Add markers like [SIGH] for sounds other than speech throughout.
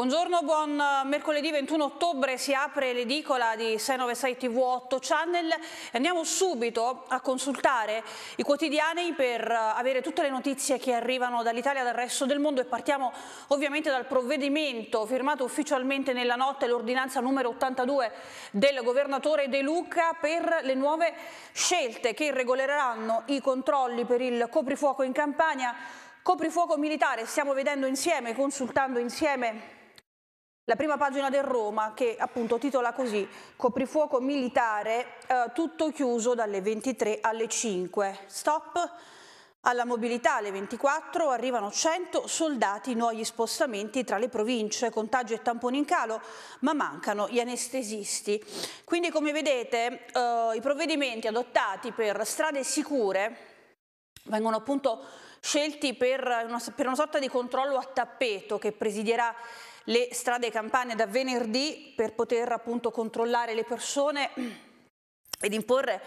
Buongiorno, buon eh, mercoledì 21 ottobre si apre l'edicola di 696 TV 8 Channel andiamo subito a consultare i quotidiani per eh, avere tutte le notizie che arrivano dall'Italia e dal resto del mondo e partiamo ovviamente dal provvedimento firmato ufficialmente nella notte l'ordinanza numero 82 del governatore De Luca per le nuove scelte che regoleranno i controlli per il coprifuoco in Campania coprifuoco militare, stiamo vedendo insieme, consultando insieme la prima pagina del Roma che appunto titola così coprifuoco militare eh, tutto chiuso dalle 23 alle 5. Stop alla mobilità alle 24 arrivano 100 soldati nuovi spostamenti tra le province, contagio e tamponi in calo, ma mancano gli anestesisti. Quindi come vedete eh, i provvedimenti adottati per strade sicure vengono appunto scelti per una, per una sorta di controllo a tappeto che presiderà le strade campane da venerdì per poter appunto controllare le persone [CLEARS THROAT] ed imporre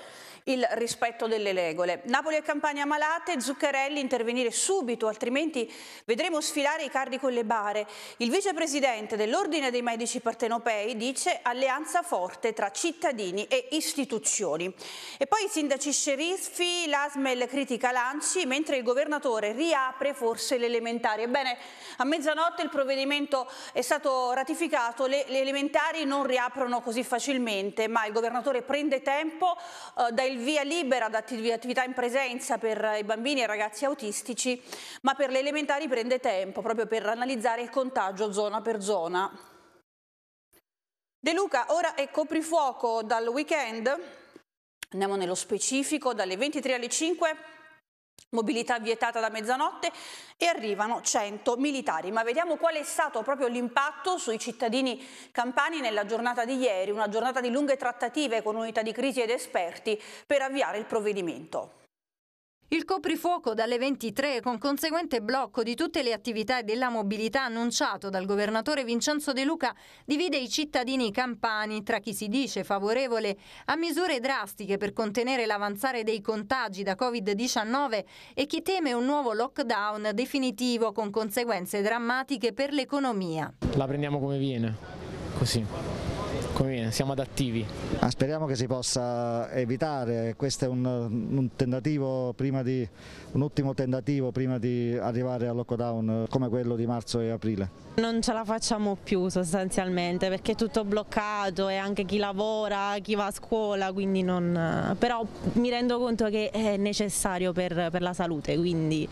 il rispetto delle regole. Napoli e Campania malate, Zuccarelli intervenire subito, altrimenti vedremo sfilare i cardi con le bare. Il vicepresidente dell'Ordine dei Medici Partenopei dice alleanza forte tra cittadini e istituzioni. E poi i sindaci sceriffi, l'Asmel critica Lanci, mentre il governatore riapre forse le elementari. Ebbene, a mezzanotte il provvedimento è stato ratificato, le, le elementari non riaprono così facilmente, ma il governatore prende tempo eh, dai il via libera ad attività in presenza per i bambini e i ragazzi autistici, ma per le elementari prende tempo proprio per analizzare il contagio zona per zona. De Luca ora è coprifuoco dal weekend, andiamo nello specifico, dalle 23 alle 5 mobilità vietata da mezzanotte e arrivano 100 militari. Ma vediamo qual è stato proprio l'impatto sui cittadini campani nella giornata di ieri, una giornata di lunghe trattative con unità di crisi ed esperti per avviare il provvedimento. Il coprifuoco dalle 23 con conseguente blocco di tutte le attività e della mobilità annunciato dal governatore Vincenzo De Luca divide i cittadini campani tra chi si dice favorevole a misure drastiche per contenere l'avanzare dei contagi da Covid-19 e chi teme un nuovo lockdown definitivo con conseguenze drammatiche per l'economia. La prendiamo come viene, così dire, siamo adattivi. Ah, speriamo che si possa evitare, questo è un, un, di, un ultimo tentativo prima di arrivare al lockdown come quello di marzo e aprile. Non ce la facciamo più sostanzialmente perché è tutto bloccato e anche chi lavora, chi va a scuola, quindi non... però mi rendo conto che è necessario per, per la salute, quindi...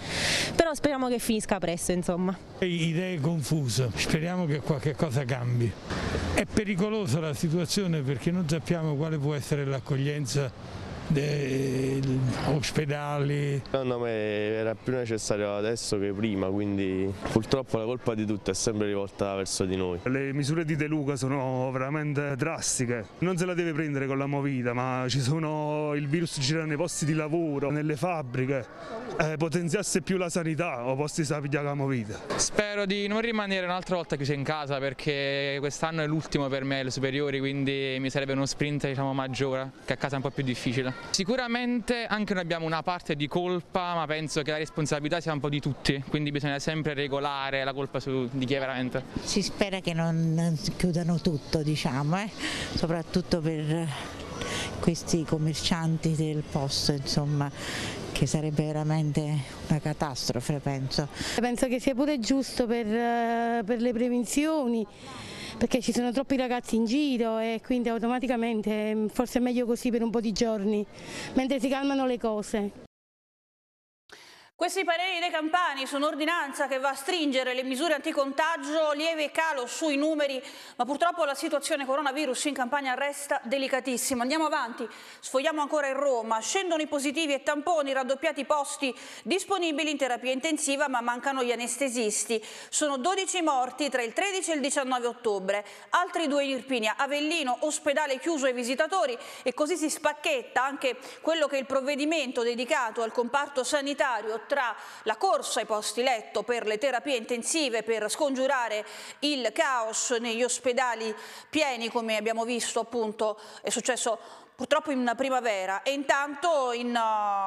però speriamo che finisca presto insomma. Idee confuse, speriamo che qualche cosa cambi. È pericolosa la situazione perché non sappiamo quale può essere l'accoglienza eh, ospedali. Secondo me era più necessario adesso che prima, quindi purtroppo la colpa di tutto è sempre rivolta verso di noi. Le misure di De Luca sono veramente drastiche, non se la deve prendere con la movita, ma ci sono il virus gira nei posti di lavoro, nelle fabbriche, eh, potenziasse più la sanità o posti sapiglia la movita. Spero di non rimanere un'altra volta chiusa in casa perché quest'anno è l'ultimo per me, le superiori, quindi mi sarebbe uno sprint diciamo, maggiore, che a casa è un po' più difficile. Sicuramente anche noi abbiamo una parte di colpa, ma penso che la responsabilità sia un po' di tutti, quindi bisogna sempre regolare la colpa su, di chi è veramente. Si spera che non chiudano tutto, diciamo, eh? soprattutto per questi commercianti del posto, insomma, che sarebbe veramente una catastrofe, penso. Penso che sia pure giusto per, eh, per le prevenzioni perché ci sono troppi ragazzi in giro e quindi automaticamente forse è meglio così per un po' di giorni, mentre si calmano le cose. Questi pareri dei campani su un'ordinanza che va a stringere le misure anticontagio, lieve calo sui numeri, ma purtroppo la situazione coronavirus in Campania resta delicatissima. Andiamo avanti, sfogliamo ancora in Roma, scendono i positivi e tamponi, raddoppiati i posti disponibili in terapia intensiva, ma mancano gli anestesisti. Sono 12 morti tra il 13 e il 19 ottobre, altri due in Irpinia, Avellino, ospedale chiuso ai visitatori e così si spacchetta anche quello che è il provvedimento dedicato al comparto sanitario tra la corsa ai posti letto per le terapie intensive per scongiurare il caos negli ospedali pieni come abbiamo visto appunto è successo purtroppo in primavera e intanto in, uh,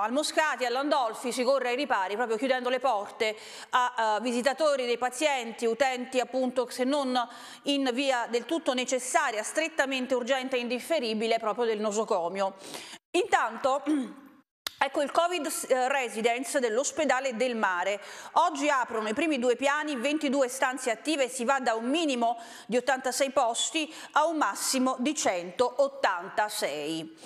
al Moscati, all'Andolfi si corre ai ripari proprio chiudendo le porte a uh, visitatori dei pazienti, utenti appunto se non in via del tutto necessaria, strettamente urgente e indifferibile proprio del nosocomio. Intanto [CLEARS THROAT] Ecco il Covid eh, Residence dell'ospedale del mare. Oggi aprono i primi due piani, 22 stanze attive, si va da un minimo di 86 posti a un massimo di 186.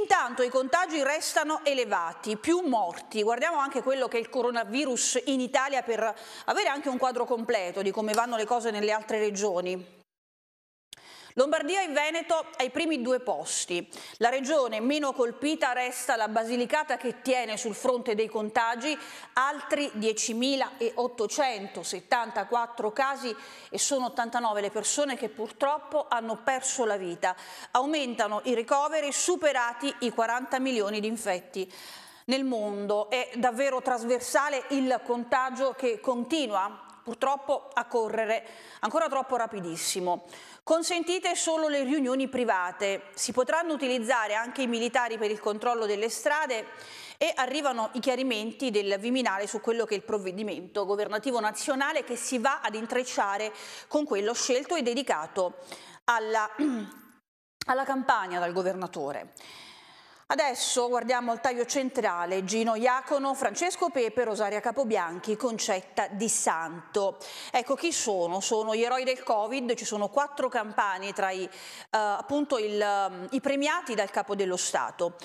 Intanto i contagi restano elevati, più morti. Guardiamo anche quello che è il coronavirus in Italia per avere anche un quadro completo di come vanno le cose nelle altre regioni. Lombardia e Veneto ai primi due posti. La regione meno colpita resta la Basilicata che tiene sul fronte dei contagi altri 10.874 casi e sono 89 le persone che purtroppo hanno perso la vita. Aumentano i ricoveri superati i 40 milioni di infetti nel mondo. È davvero trasversale il contagio che continua purtroppo a correre, ancora troppo rapidissimo. Consentite solo le riunioni private, si potranno utilizzare anche i militari per il controllo delle strade e arrivano i chiarimenti del Viminale su quello che è il provvedimento governativo nazionale che si va ad intrecciare con quello scelto e dedicato alla, [CLEARS THROAT] alla campagna dal governatore. Adesso guardiamo al taglio centrale Gino Iacono, Francesco Pepe, Rosaria Capobianchi, Concetta Di Santo. Ecco chi sono? Sono gli eroi del Covid, ci sono quattro campani tra i, eh, appunto il, mm, i premiati dal Capo dello Stato.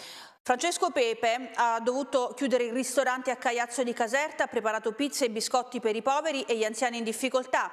Francesco Pepe ha dovuto chiudere il ristorante a Caiazzo di Caserta, ha preparato pizze e biscotti per i poveri e gli anziani in difficoltà.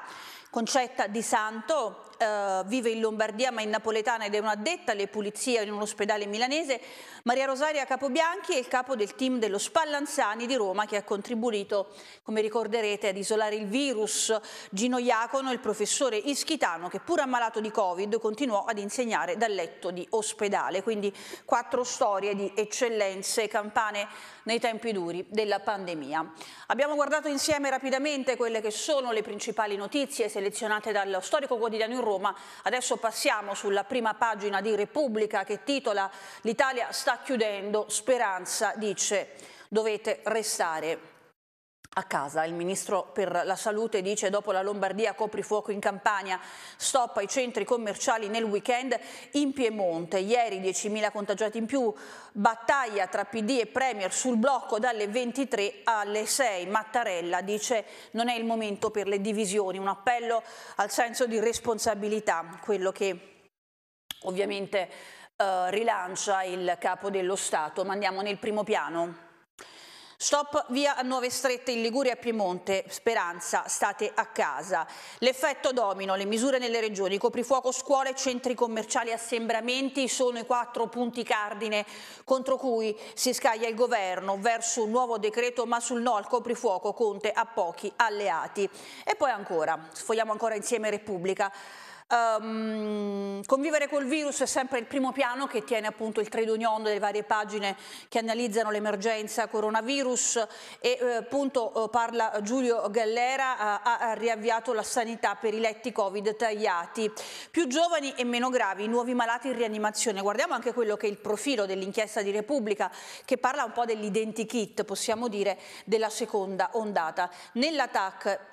Concetta Di Santo eh, vive in Lombardia ma in napoletana ed è un'addetta alle pulizie in un ospedale milanese, Maria Rosaria Capobianchi è il capo del team dello Spallanzani di Roma che ha contribuito, come ricorderete, ad isolare il virus. Gino Iacono, il professore ischitano che pur ammalato di Covid continuò ad insegnare dal letto di ospedale. Quindi quattro storie di eccellenze campane nei tempi duri della pandemia. Abbiamo guardato insieme rapidamente quelle che sono le principali notizie selezionate dal storico quotidiano in Roma Roma. Adesso passiamo sulla prima pagina di Repubblica che titola L'Italia sta chiudendo, Speranza dice dovete restare. A casa il ministro per la salute dice dopo la Lombardia coprifuoco in Campania, stop ai centri commerciali nel weekend in Piemonte. Ieri 10.000 contagiati in più, battaglia tra PD e Premier sul blocco dalle 23 alle 6. Mattarella dice non è il momento per le divisioni, un appello al senso di responsabilità, quello che ovviamente eh, rilancia il capo dello Stato. Ma andiamo nel primo piano. Stop via a nuove strette in Liguria e Piemonte, Speranza, state a casa. L'effetto domino, le misure nelle regioni, coprifuoco, scuole, centri commerciali, assembramenti sono i quattro punti cardine contro cui si scaglia il governo verso un nuovo decreto ma sul no al coprifuoco Conte ha pochi alleati. E poi ancora, sfogliamo ancora insieme Repubblica. Um, convivere col virus è sempre il primo piano che tiene appunto il trade union delle varie pagine che analizzano l'emergenza coronavirus e eh, appunto eh, parla Giulio Gallera, ha, ha riavviato la sanità per i letti Covid tagliati. Più giovani e meno gravi, nuovi malati in rianimazione. Guardiamo anche quello che è il profilo dell'inchiesta di Repubblica che parla un po' dell'identikit, possiamo dire, della seconda ondata. nell'attacco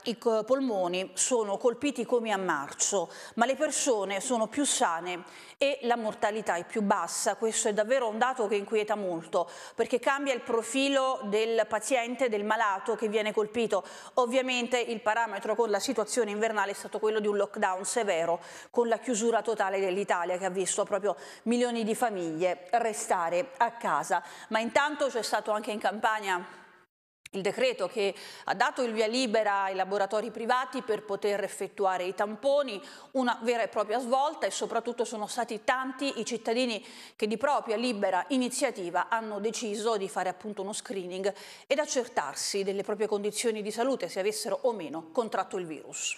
i polmoni sono colpiti come a marzo, ma le persone sono più sane e la mortalità è più bassa. Questo è davvero un dato che inquieta molto, perché cambia il profilo del paziente, del malato che viene colpito. Ovviamente il parametro con la situazione invernale è stato quello di un lockdown severo, con la chiusura totale dell'Italia, che ha visto proprio milioni di famiglie restare a casa. Ma intanto c'è stato anche in campagna il decreto che ha dato il via libera ai laboratori privati per poter effettuare i tamponi, una vera e propria svolta e soprattutto sono stati tanti i cittadini che di propria libera iniziativa hanno deciso di fare appunto uno screening ed accertarsi delle proprie condizioni di salute se avessero o meno contratto il virus.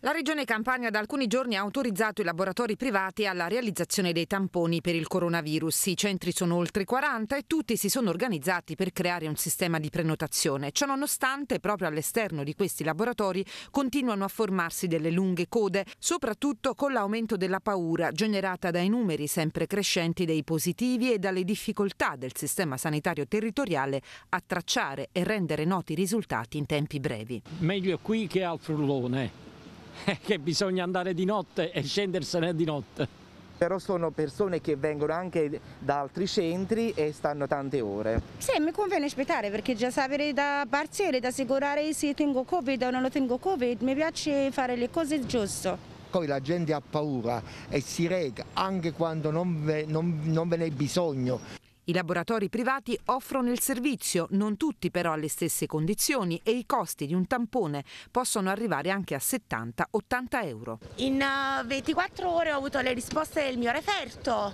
La Regione Campania da alcuni giorni ha autorizzato i laboratori privati alla realizzazione dei tamponi per il coronavirus. I centri sono oltre 40 e tutti si sono organizzati per creare un sistema di prenotazione. Ciononostante, proprio all'esterno di questi laboratori continuano a formarsi delle lunghe code, soprattutto con l'aumento della paura generata dai numeri sempre crescenti dei positivi e dalle difficoltà del sistema sanitario territoriale a tracciare e rendere noti i risultati in tempi brevi. Meglio qui che al frullone [LAUGHS] che bisogna andare di notte e scendersene di notte. Però sono persone che vengono anche da altri centri e stanno tante ore. Sì, mi conviene aspettare perché già sapere da parziale, da assicurare se tengo Covid o non lo tengo Covid, mi piace fare le cose giusto. poi la gente ha paura e si rega anche quando non ve, non, non ve ne è bisogno. I laboratori privati offrono il servizio, non tutti però alle stesse condizioni e i costi di un tampone possono arrivare anche a 70-80 euro. In 24 eh, ore ho avuto le risposte del mio referto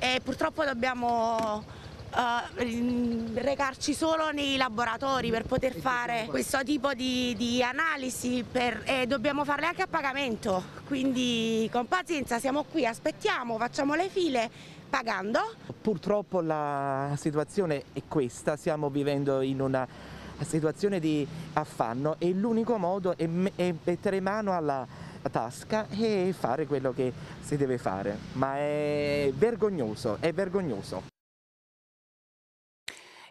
e purtroppo dobbiamo Uh, recarci solo nei laboratori per poter fare questo tipo di, di analisi per, e dobbiamo farle anche a pagamento. Quindi con pazienza siamo qui, aspettiamo, facciamo le file pagando. Purtroppo la situazione è questa, stiamo vivendo in una situazione di affanno e l'unico modo è, mettere mano alla tasca e fare quello che si deve fare, ma è vergognoso, è vergognoso.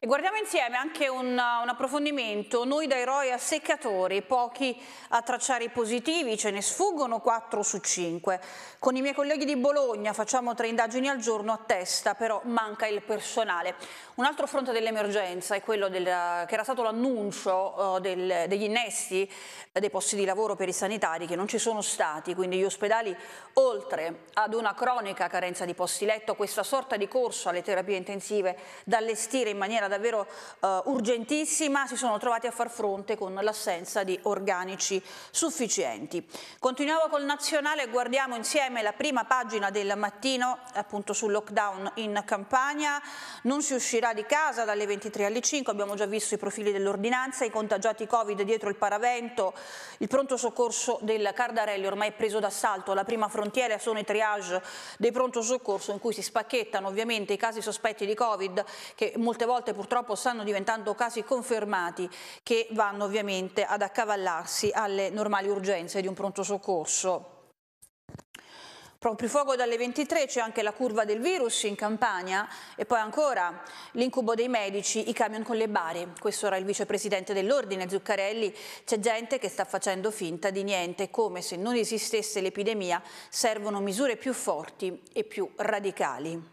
E guardiamo insieme anche un, un, approfondimento, noi da eroi a seccatori, pochi a tracciare i positivi, ce ne sfuggono 4 su 5. Con i miei colleghi di Bologna facciamo tre indagini al giorno a testa, però manca il personale. Un altro fronte dell'emergenza è quello del, che era stato l'annuncio uh, degli innesti eh, dei posti di lavoro per i sanitari che non ci sono stati, quindi gli ospedali oltre ad una cronica carenza di posti letto, questa sorta di corso alle terapie intensive da allestire in maniera da davvero eh, urgentissima si sono trovati a far fronte con l'assenza di organici sufficienti. Continuiamo col nazionale, guardiamo insieme la prima pagina del mattino appunto sul lockdown in Campania, non si uscirà di casa dalle 23 alle 5, abbiamo già visto i profili dell'ordinanza, i contagiati Covid dietro il paravento, il pronto soccorso del Cardarelli ormai preso d'assalto, la prima frontiera sono i triage dei pronto soccorso in cui si spacchettano ovviamente i casi sospetti di Covid che molte volte purtroppo purtroppo stanno diventando casi confermati che vanno ovviamente ad accavallarsi alle normali urgenze di un pronto soccorso. Proprio fuoco dalle 23 c'è anche la curva del virus in Campania e poi ancora l'incubo dei medici, i camion con le bare. Questo era il vicepresidente dell'ordine Zuccarelli. C'è gente che sta facendo finta di niente, come se non esistesse l'epidemia. Servono misure più forti e più radicali.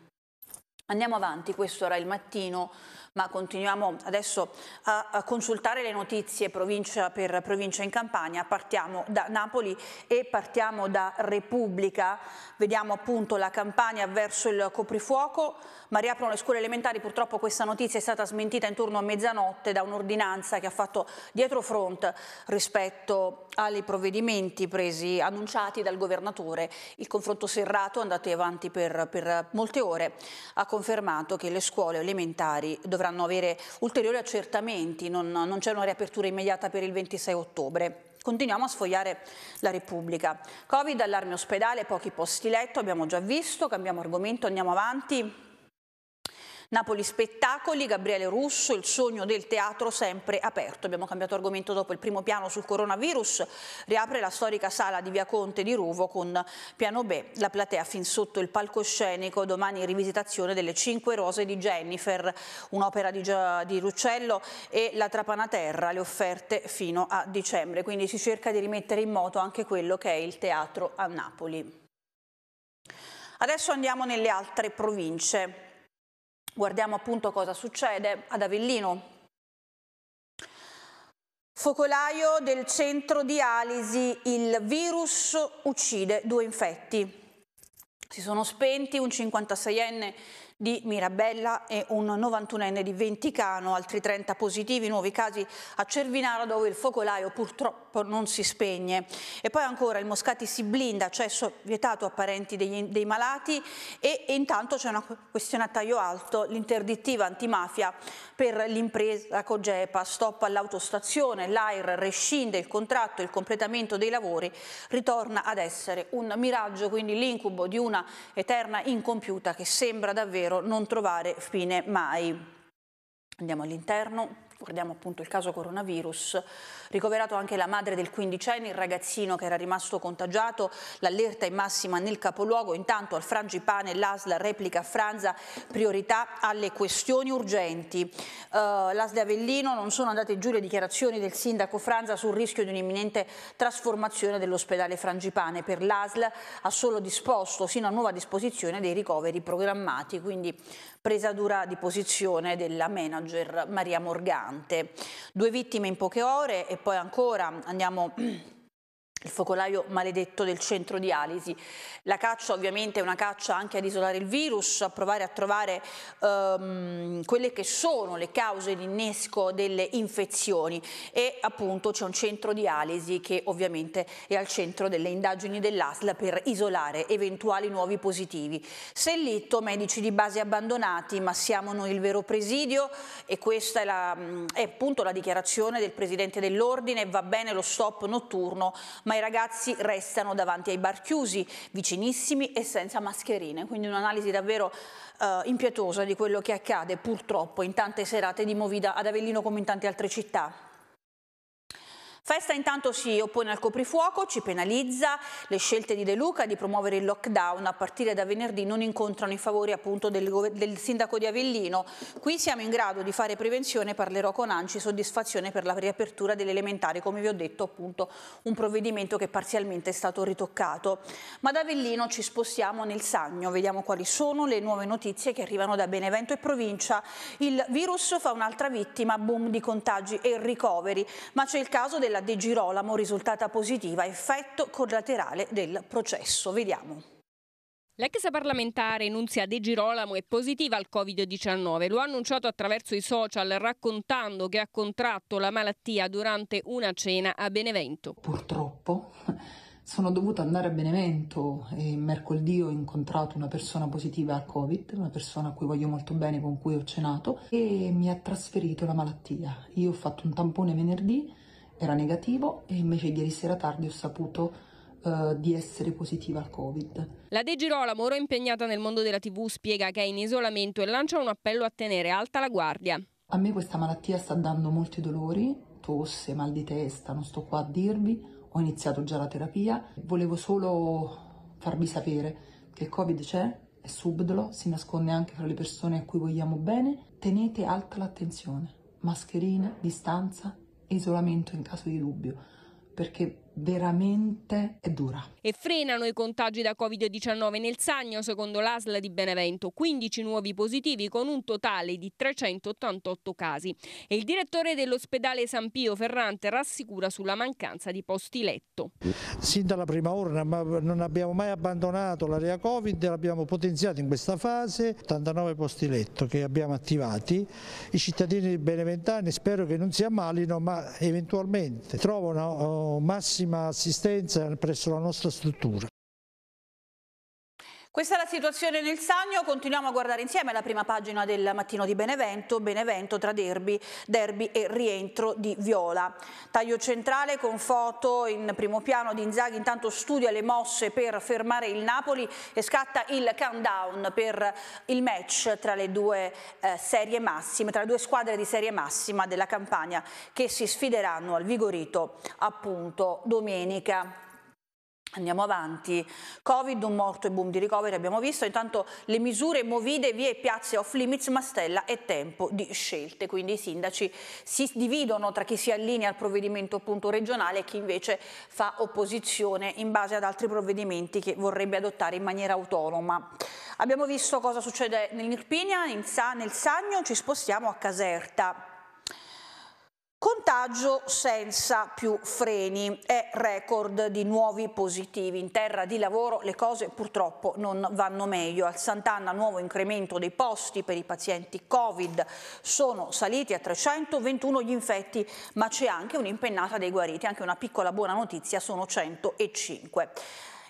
Andiamo avanti, questo era il mattino ma continuiamo adesso a, consultare le notizie provincia per provincia in Campania. Partiamo da Napoli e partiamo da Repubblica. Vediamo appunto la Campania verso il coprifuoco ma riaprono le scuole elementari. Purtroppo questa notizia è stata smentita intorno a mezzanotte da un'ordinanza che ha fatto dietro front rispetto ai provvedimenti presi, annunciati dal governatore. Il confronto serrato, andato avanti per, per molte ore, ha confermato che le scuole elementari dovranno avere ulteriori accertamenti, non, non c'è una riapertura immediata per il 26 ottobre. Continuiamo a sfogliare la Repubblica. Covid, allarme ospedale, pochi posti letto, abbiamo già visto, cambiamo argomento, andiamo avanti. Napoli Spettacoli, Gabriele Russo, il sogno del teatro sempre aperto. Abbiamo cambiato argomento dopo il primo piano sul coronavirus. Riapre la storica sala di Via Conte di Ruvo con piano B, la platea fin sotto il palcoscenico. Domani rivisitazione delle Cinque Rose di Jennifer, un'opera di, di Ruccello e la Trapanaterra, le offerte fino a dicembre. Quindi si cerca di rimettere in moto anche quello che è il teatro a Napoli. Adesso andiamo nelle altre province. Guardiamo appunto cosa succede ad Avellino. Focolaio del centro dialisi, il virus uccide due infetti. Si sono spenti un 56enne di Mirabella e un 91enne di Venticano, altri 30 positivi, nuovi casi a Cervinara dove il focolaio purtroppo non si spegne. E poi ancora il Moscati si blinda, accesso vietato a parenti degli, dei malati e, e intanto c'è una questione a taglio alto, l'interdittiva antimafia per l'impresa Cogepa, stop all'autostazione, l'AIR rescinde il contratto, il completamento dei lavori ritorna ad essere un miraggio, quindi l'incubo di una eterna incompiuta che sembra davvero non trovare fine mai. Andiamo all'interno guardiamo appunto il caso coronavirus, ricoverato anche la madre del quindicenne, il ragazzino che era rimasto contagiato, l'allerta è massima nel capoluogo, intanto al Frangipane l'ASL replica a Franza priorità alle questioni urgenti. Uh, eh, L'ASL Avellino non sono andate giù le dichiarazioni del sindaco Franza sul rischio di un'imminente trasformazione dell'ospedale Frangipane, per l'ASL ha solo disposto sino a nuova disposizione dei ricoveri programmati, quindi presa dura di posizione della manager Maria Morgano pesante. Due vittime in poche ore e poi ancora andiamo [CLEARS THROAT] il focolaio maledetto del centro dialisi. La caccia ovviamente è una caccia anche ad isolare il virus, a provare a trovare um, quelle che sono le cause di innesco delle infezioni e appunto c'è un centro dialisi che ovviamente è al centro delle indagini dell'ASL per isolare eventuali nuovi positivi. Se Sellitto, medici di base abbandonati, ma siamo noi il vero presidio e questa è, la, è appunto la dichiarazione del presidente dell'ordine, va bene lo stop notturno, ma i ragazzi restano davanti ai bar chiusi, vicinissimi e senza mascherine. Quindi un'analisi davvero eh, impietosa di quello che accade purtroppo in tante serate di Movida ad Avellino come in tante altre città. Festa intanto si oppone al coprifuoco, ci penalizza, le scelte di De Luca di promuovere il lockdown a partire da venerdì non incontrano i favori appunto del, del sindaco di Avellino. Qui siamo in grado di fare prevenzione, parlerò con Anci, soddisfazione per la riapertura dell'elementare, come vi ho detto appunto un provvedimento che parzialmente è stato ritoccato. Ma da Avellino ci spostiamo nel Sagno, vediamo quali sono le nuove notizie che arrivano da Benevento e provincia. Il virus fa un'altra vittima, boom di contagi e ricoveri, ma c'è il caso del della De Girolamo risultata positiva, effetto collaterale del processo. Vediamo. L'ex parlamentare Nunzia De Girolamo è positiva al Covid-19. Lo ha annunciato attraverso i social raccontando che ha contratto la malattia durante una cena a Benevento. Purtroppo sono dovuta andare a Benevento e mercoledì ho incontrato una persona positiva al Covid, una persona a cui voglio molto bene, con cui ho cenato e mi ha trasferito la malattia. Io ho fatto un tampone venerdì era negativo e invece ieri sera tardi ho saputo eh, di essere positiva al Covid. La De Girolamo, ora impegnata nel mondo della TV, spiega che è in isolamento e lancia un appello a tenere alta la guardia. A me questa malattia sta dando molti dolori, tosse, mal di testa, non sto qua a dirvi, ho iniziato già la terapia, volevo solo farvi sapere che il Covid c'è, è subdolo, si nasconde anche fra le persone a cui vogliamo bene, tenete alta l'attenzione, mascherine, distanza, isolamento in caso di dubbio, perché veramente è dura. E frenano i contagi da Covid-19 nel Sagno, secondo l'ASL di Benevento, 15 nuovi positivi con un totale di 388 casi. E il direttore dell'ospedale San Pio Ferrante rassicura sulla mancanza di posti letto. Sin dalla prima ora non abbiamo mai abbandonato l'area Covid, l'abbiamo potenziata in questa fase, 89 posti letto che abbiamo attivati. I cittadini di beneventani spero che non si ammalino, ma eventualmente trovano oh, massimo massima assistenza presso la nostra struttura. Questa è la situazione nel Sannio, continuiamo a guardare insieme la prima pagina del mattino di Benevento, Benevento tra derby, derby e rientro di Viola. Taglio centrale con foto in primo piano di Inzaghi, intanto studia le mosse per fermare il Napoli e scatta il countdown per il match tra le due eh, serie massime, tra le due squadre di serie massima della campagna che si sfideranno al Vigorito appunto domenica. Andiamo avanti, Covid, un morto e boom di ricoveri abbiamo visto, intanto le misure movide, vie e piazze off limits, ma stella è tempo di scelte, quindi i sindaci si dividono tra chi si allinea al provvedimento appunto regionale e chi invece fa opposizione in base ad altri provvedimenti che vorrebbe adottare in maniera autonoma. Abbiamo visto cosa succede nell'Irpinia, nel Sagno, ci spostiamo a Caserta. Contagio senza più freni, è record di nuovi positivi. In terra di lavoro le cose purtroppo non vanno meglio. Al Sant'Anna nuovo incremento dei posti per i pazienti Covid, sono saliti a 321 gli infetti, ma c'è anche un'impennata dei guariti, anche una piccola buona notizia, sono 105.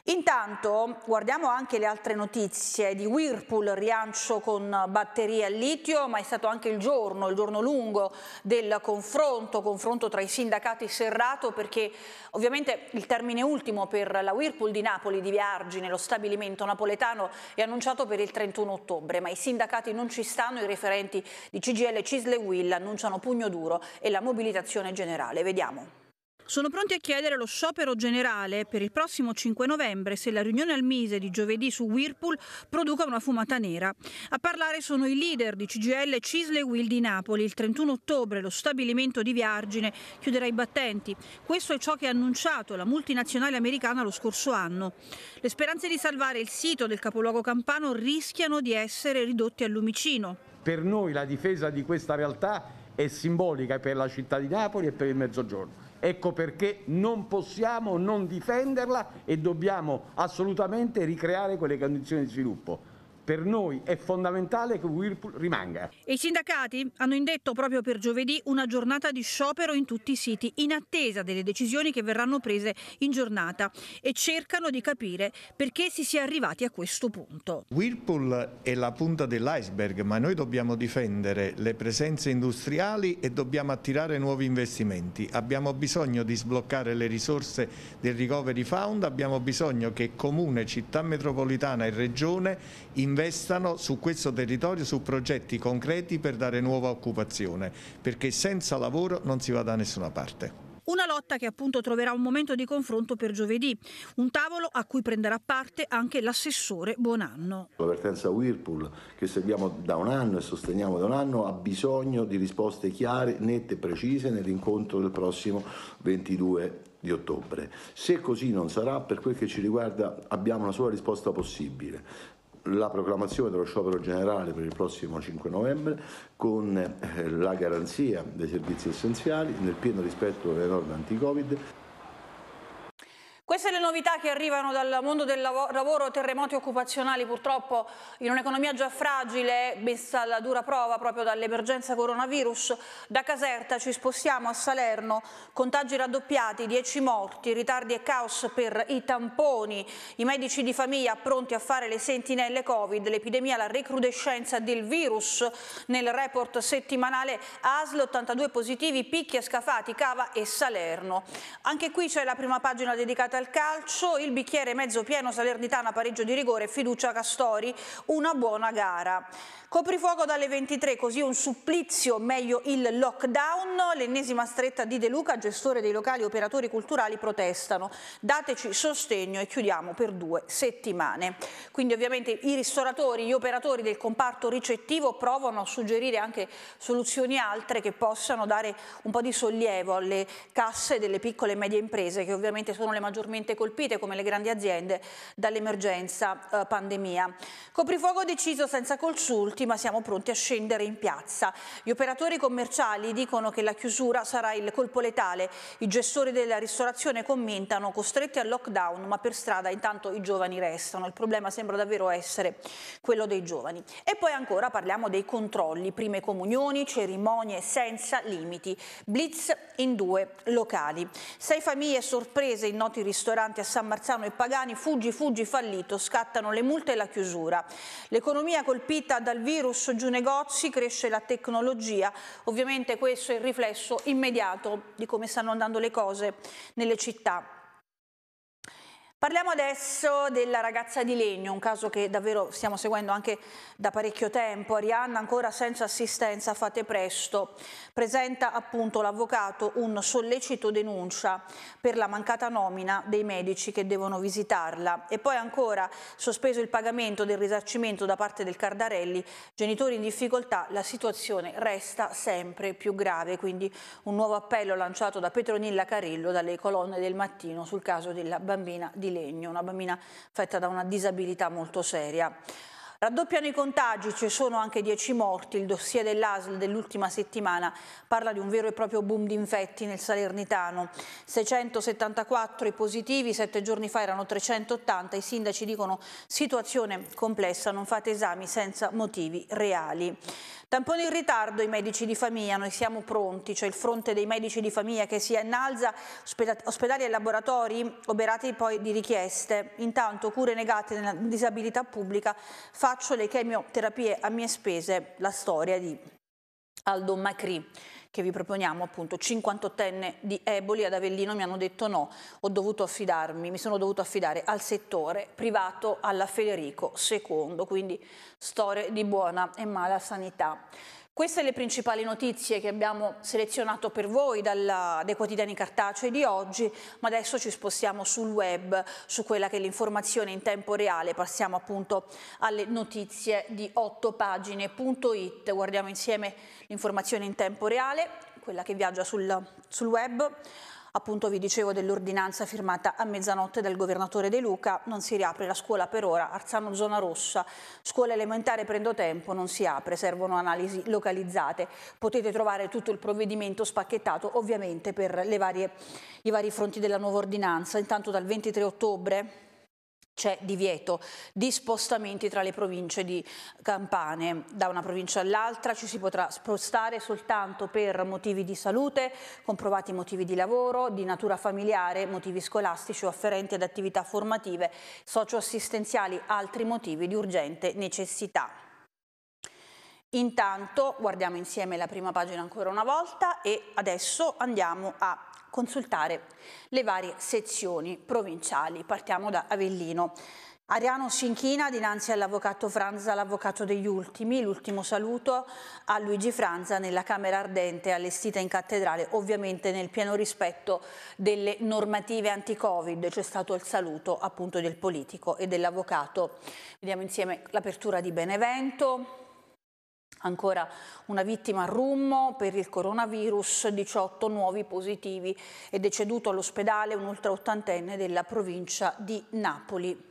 Intanto guardiamo anche le altre notizie di Whirlpool, riancio con batterie al litio, ma è stato anche il giorno, il giorno lungo del confronto, confronto tra i sindacati serrato perché ovviamente il termine ultimo per la Whirlpool di Napoli di Viargi lo stabilimento napoletano è annunciato per il 31 ottobre, ma i sindacati non ci stanno, i referenti di CGL Cisle Will annunciano pugno duro e la mobilitazione generale. Vediamo. Sono pronti a chiedere lo sciopero generale per il prossimo 5 novembre se la riunione al Mise di giovedì su Whirlpool produca una fumata nera. A parlare sono i leader di CGL Cisle Will di Napoli. Il 31 ottobre lo stabilimento di Viargine chiuderà i battenti. Questo è ciò che ha annunciato la multinazionale americana lo scorso anno. Le speranze di salvare il sito del capoluogo campano rischiano di essere ridotte al lumicino. Per noi la difesa di questa realtà è simbolica per la città di Napoli e per il Mezzogiorno Ecco perché non possiamo non difenderla e dobbiamo assolutamente ricreare quelle condizioni di sviluppo. Per noi è fondamentale che Whirlpool rimanga. i sindacati hanno indetto proprio per giovedì una giornata di sciopero in tutti i siti, in attesa delle decisioni che verranno prese in giornata e cercano di capire perché si sia arrivati a questo punto. Whirlpool è la punta dell'iceberg, ma noi dobbiamo difendere le presenze industriali e dobbiamo attirare nuovi investimenti. Abbiamo bisogno di sbloccare le risorse del Recovery Fund, abbiamo bisogno che Comune, Città Metropolitana e Regione investano investano su questo territorio su progetti concreti per dare nuova occupazione, perché senza lavoro non si va da nessuna parte. Una lotta che appunto troverà un momento di confronto per giovedì, un tavolo a cui prenderà parte anche l'assessore Buonanno. L'avvertenza Whirlpool che seguiamo da un anno e sosteniamo da un anno ha bisogno di risposte chiare, nette e precise nell'incontro del prossimo 22 di ottobre. Se così non sarà, per quel che ci riguarda abbiamo la sola risposta possibile, la proclamazione dello sciopero generale per il prossimo 5 novembre con eh, la garanzia dei servizi essenziali nel pieno rispetto delle norme anti-Covid queste le novità che arrivano dal mondo del lavoro, terremoti occupazionali purtroppo in un'economia già fragile messa alla dura prova proprio dall'emergenza coronavirus. Da Caserta ci spostiamo a Salerno, contagi raddoppiati, 10 morti, ritardi e caos per i tamponi, i medici di famiglia pronti a fare le sentinelle Covid, l'epidemia, la recrudescenza del virus. Nel report settimanale ASL 82 positivi, picchi e scafati, cava e Salerno. Anche qui c'è la prima pagina dedicata del calcio, il bicchiere mezzo pieno Salernitana pareggio di rigore, fiducia Castori, una buona gara. Coprifuoco dalle 23, così un supplizio, meglio il lockdown, l'ennesima stretta di De Luca, gestore dei locali operatori culturali protestano, dateci sostegno e chiudiamo per due settimane. Quindi ovviamente i ristoratori, gli operatori del comparto ricettivo provano a suggerire anche soluzioni altre che possano dare un po' di sollievo alle casse delle piccole e medie imprese che ovviamente sono le maggiormente maggiormente colpite, come le grandi aziende, dall'emergenza eh, pandemia. Coprifuogo deciso senza consulti, ma siamo pronti a scendere in piazza. Gli operatori commerciali dicono che la chiusura sarà il colpo letale. I gestori della ristorazione commentano costretti al lockdown, ma per strada intanto i giovani restano. Il problema sembra davvero essere quello dei giovani. E poi ancora parliamo dei controlli, prime comunioni, cerimonie senza limiti, blitz in due locali. Sei famiglie sorprese in noti ristoranti ristoranti a San Marzano e Pagani, fuggi fuggi fallito, scattano le multe e la chiusura. L'economia colpita dal virus, giù negozi, cresce la tecnologia. Ovviamente questo è il riflesso immediato di come stanno andando le cose nelle città. Parliamo adesso della ragazza di legno, un caso che davvero stiamo seguendo anche da parecchio tempo. Arianna ancora senza assistenza, fate presto. Presenta appunto l'avvocato un sollecito denuncia per la mancata nomina dei medici che devono visitarla e poi ancora sospeso il pagamento del risarcimento da parte del Cardarelli, genitori in difficoltà, la situazione resta sempre più grave, quindi un nuovo appello lanciato da Petronilla Carillo dalle colonne del mattino sul caso della bambina di di legno, una bambina affetta da una disabilità molto seria. Raddoppiano i contagi, ci sono anche 10 morti. Il dossier dell'ASL dell'ultima settimana parla di un vero e proprio boom di infetti nel Salernitano. 674 i positivi, 7 giorni fa erano 380. I sindaci dicono situazione complessa, non fate esami senza motivi reali. Tamponi in ritardo i medici di famiglia, noi siamo pronti, cioè il fronte dei medici di famiglia che si innalza, ospedali e laboratori oberati poi di richieste. Intanto cure negate nella disabilità pubblica fa faccio le chemioterapie a mie spese, la storia di Aldo Macri che vi proponiamo appunto 58enne di Eboli ad Avellino mi hanno detto no, ho dovuto affidarmi, mi sono dovuto affidare al settore privato alla Federico II, quindi storie di buona e mala sanità. Queste le principali notizie che abbiamo selezionato per voi dalla, dai quotidiani cartacei di oggi, ma adesso ci spostiamo sul web, su quella che è l'informazione in tempo reale, passiamo appunto alle notizie di 8pagine.it, guardiamo insieme l'informazione in tempo reale, quella che viaggia sul, sul web. Appunto vi dicevo dell'ordinanza firmata a mezzanotte dal governatore De Luca, non si riapre la scuola per ora, Arzano zona rossa, scuola elementare prendo tempo, non si apre, servono analisi localizzate. Potete trovare tutto il provvedimento spacchettato ovviamente per varie, i vari fronti della nuova ordinanza. Intanto dal 23 ottobre c'è divieto di spostamenti tra le province di Campane. Da una provincia all'altra ci si potrà spostare soltanto per motivi di salute, comprovati motivi di lavoro, di natura familiare, motivi scolastici o afferenti ad attività formative, socioassistenziali, altri motivi di urgente necessità. Intanto guardiamo insieme la prima pagina ancora una volta e adesso andiamo a consultare le varie sezioni provinciali. Partiamo da Avellino. Ariano si inchina dinanzi all'avvocato Franza, l'avvocato degli ultimi, l'ultimo saluto a Luigi Franza nella Camera Ardente allestita in cattedrale, ovviamente nel pieno rispetto delle normative anti-Covid, c'è stato il saluto appunto del politico e dell'avvocato. Vediamo insieme l'apertura di Benevento, Ancora una vittima a Rummo per il coronavirus, 18 nuovi positivi è deceduto all'ospedale un ultraottantenne della provincia di Napoli.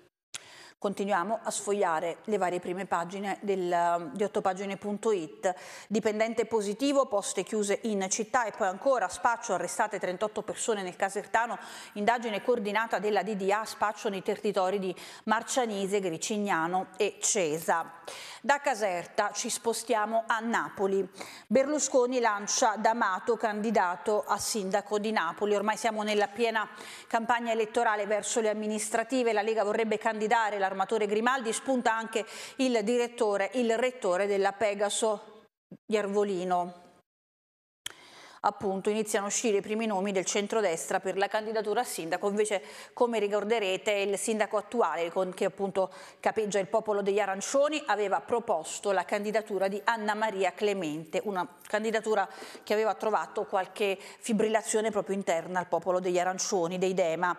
Continuiamo a sfogliare le varie prime pagine del, ehm, di ottopagine.it. Dipendente positivo, poste chiuse in città e poi ancora spaccio, arrestate 38 persone nel Casertano, indagine coordinata della DDA, spaccio nei territori di Marcianise, Gricignano e Cesa. Da Caserta ci spostiamo a Napoli. Berlusconi lancia D'Amato candidato a sindaco di Napoli. Ormai siamo nella piena campagna elettorale verso le amministrative. La Lega vorrebbe candidare la dell'armatore Grimaldi spunta anche il direttore, il rettore della Pegaso di Arvolino. Appunto iniziano a uscire i primi nomi del centrodestra per la candidatura a sindaco, invece come ricorderete il sindaco attuale che appunto capeggia il popolo degli arancioni aveva proposto la candidatura di Anna Maria Clemente, una candidatura che aveva trovato qualche fibrillazione proprio interna al popolo degli arancioni, dei Dema.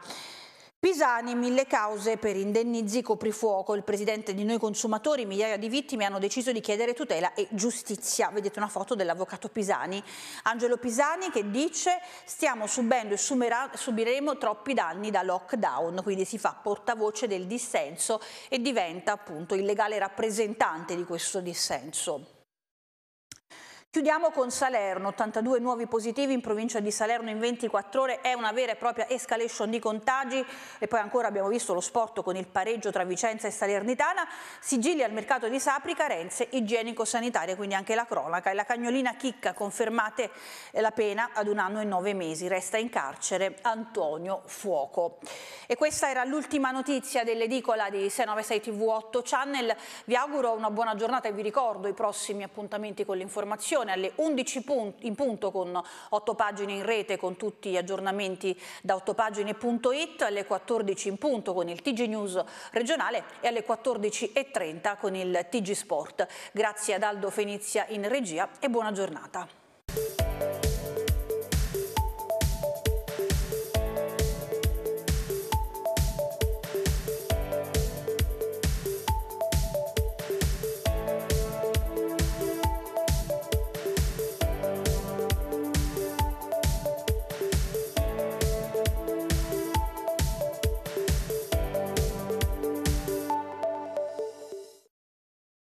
Pisani, mille cause per indennizzi coprifuoco. Il presidente di Noi Consumatori, migliaia di vittime hanno deciso di chiedere tutela e giustizia. Vedete una foto dell'avvocato Pisani. Angelo Pisani che dice stiamo subendo e subiremo troppi danni da lockdown, quindi si fa portavoce del dissenso e diventa appunto il legale rappresentante di questo dissenso. Chiudiamo con Salerno, 82 nuovi positivi in provincia di Salerno in 24 ore, è una vera e propria escalation di contagi e poi ancora abbiamo visto lo sport con il pareggio tra Vicenza e Salernitana, sigilli al mercato di Sapri, carenze igienico sanitarie quindi anche la cronaca e la cagnolina Chicca confermate la pena ad un anno e nove mesi, resta in carcere Antonio Fuoco. E questa era l'ultima notizia dell'edicola di 696 TV8 Channel, vi auguro una buona giornata e vi ricordo i prossimi appuntamenti con l'informazione trasmissione alle 11 in punto con 8 pagine in rete con tutti gli aggiornamenti da 8pagine.it, alle 14 in punto con il TG News regionale e alle 14.30 con il TG Sport. Grazie ad Aldo Fenizia in regia e buona giornata.